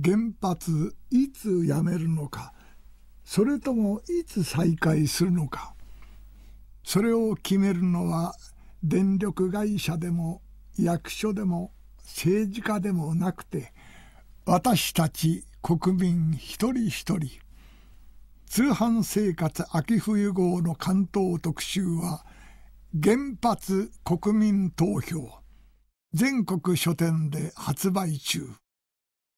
原発いつやめるのかそれともいつ再開するのかそれを決めるのは電力会社でも役所でも政治家でもなくて私たち国民一人一人通販生活秋冬号の関東特集は原発国民投票全国書店で発売中。